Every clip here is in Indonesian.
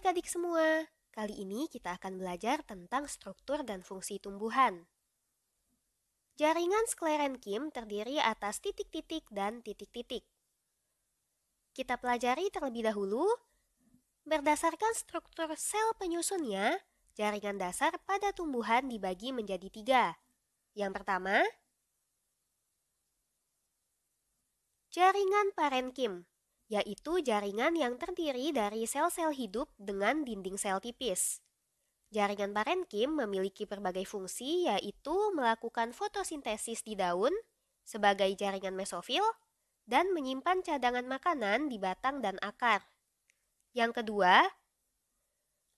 adik-adik semua. Kali ini kita akan belajar tentang struktur dan fungsi tumbuhan. Jaringan sklerenkim terdiri atas titik-titik dan titik-titik. Kita pelajari terlebih dahulu, berdasarkan struktur sel penyusunnya, jaringan dasar pada tumbuhan dibagi menjadi tiga. Yang pertama, jaringan parenkim yaitu jaringan yang terdiri dari sel-sel hidup dengan dinding sel tipis. Jaringan parenkim memiliki berbagai fungsi yaitu melakukan fotosintesis di daun sebagai jaringan mesofil dan menyimpan cadangan makanan di batang dan akar. Yang kedua,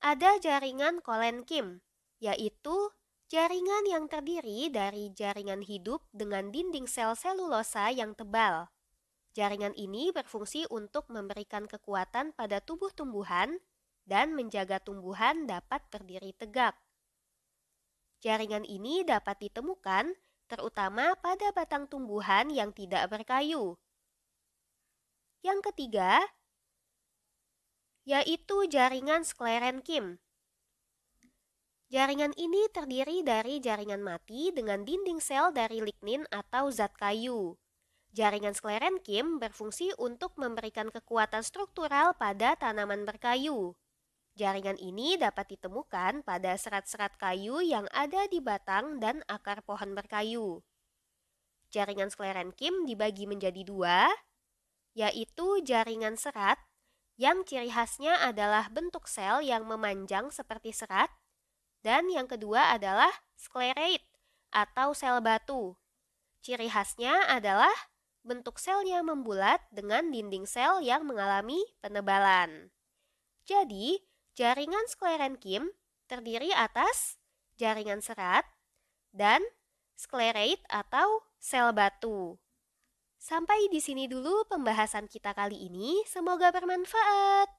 ada jaringan kolenkim, yaitu jaringan yang terdiri dari jaringan hidup dengan dinding sel selulosa yang tebal. Jaringan ini berfungsi untuk memberikan kekuatan pada tubuh tumbuhan dan menjaga tumbuhan dapat berdiri tegak. Jaringan ini dapat ditemukan terutama pada batang tumbuhan yang tidak berkayu. Yang ketiga, yaitu jaringan sklerenkim. Jaringan ini terdiri dari jaringan mati dengan dinding sel dari lignin atau zat kayu. Jaringan sklerenkim berfungsi untuk memberikan kekuatan struktural pada tanaman berkayu. Jaringan ini dapat ditemukan pada serat-serat kayu yang ada di batang dan akar pohon berkayu. Jaringan sklerenkim dibagi menjadi dua, yaitu jaringan serat yang ciri khasnya adalah bentuk sel yang memanjang seperti serat, dan yang kedua adalah sklerate atau sel batu. Ciri khasnya adalah bentuk selnya membulat dengan dinding sel yang mengalami penebalan. Jadi, jaringan sklerenkim terdiri atas jaringan serat dan sklerate atau sel batu. Sampai di sini dulu pembahasan kita kali ini, semoga bermanfaat.